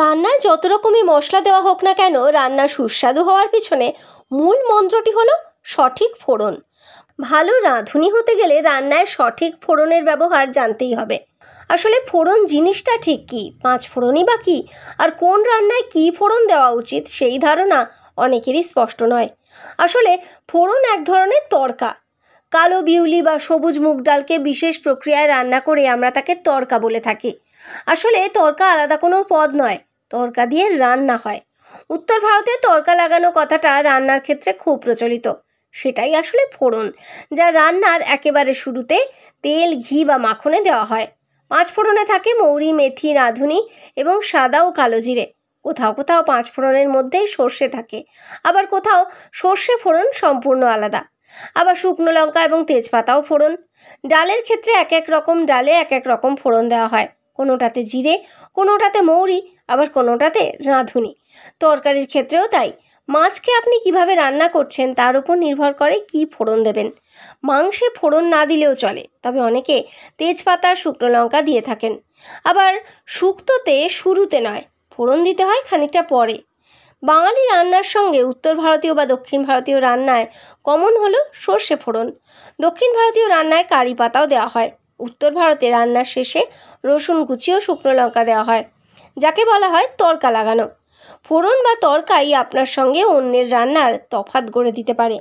রান্নায় যত রকমই মশলা দেওয়া হোক না কেন রান্না সুস্বাদু হওয়ার পিছনে মূল মন্ত্রটি হলো সঠিক ফোড়ন ভালো রাঁধুনি হতে গেলে রান্নায় সঠিক ফোড়নের ব্যবহার জানতেই হবে আসলে ফোড়ন জিনিসটা ঠিক কী পাঁচ ফোড়নই বা কী আর কোন রান্নায় কী ফোড়ন দেওয়া উচিত সেই ধারণা অনেকেরই স্পষ্ট নয় আসলে ফোড়ন এক ধরনের তড়কা কালো বিউলি বা সবুজ মুগ ডালকে বিশেষ প্রক্রিয়ায় রান্না করে আমরা তাকে তরকা বলে থাকি আসলে তরকা আলাদা কোনো পদ নয় তরকা দিয়ে রান্না হয় উত্তর ভারতে তরকা লাগানো কথাটা রান্নার ক্ষেত্রে খুব প্রচলিত সেটাই আসলে ফোড়ন যা রান্নার একেবারে শুরুতে তেল ঘি বা মাখনে দেওয়া হয় পাঁচ ফোড়নে থাকে মৌরি মেথি রাঁধুনি এবং সাদা ও কালো জিরে কোথাও কোথাও পাঁচ ফোড়নের মধ্যে সর্ষে থাকে আবার কোথাও সর্ষে ফোড়ন সম্পূর্ণ আলাদা আবার শুকনো লঙ্কা এবং তেজপাতাও ফোড়ন ডালের ক্ষেত্রে এক এক রকম ডালে এক এক রকম ফোড়ন দেওয়া হয় কোনোটাতে জিরে কোনোটাতে মৌরি আবার কোনোটাতে রাঁধুনি তরকারির ক্ষেত্রেও তাই মাছকে আপনি কিভাবে রান্না করছেন তার উপর নির্ভর করে কি ফোড়ন দেবেন মাংসে ফোড়ন না দিলেও চলে তবে অনেকে তেজপাতা শুকনো লঙ্কা দিয়ে থাকেন আবার শুক্তোতে শুরুতে নয় ফোড়ন দিতে হয় খানিকটা পরে বাঙালি রান্নার সঙ্গে উত্তর ভারতীয় বা দক্ষিণ ভারতীয় রান্নায় কমন হলো সর্ষে ফোড়ন দক্ষিণ ভারতীয় রান্নায় কারি পাতাও দেওয়া হয় উত্তর ভারতে রান্নার শেষে রসুন কুচি ও শুকনো লঙ্কা দেওয়া হয় যাকে বলা হয় তরকা লাগানো ফোড়ন বা তরকাই আপনার সঙ্গে অন্যের রান্নার তফাত গড়ে দিতে পারে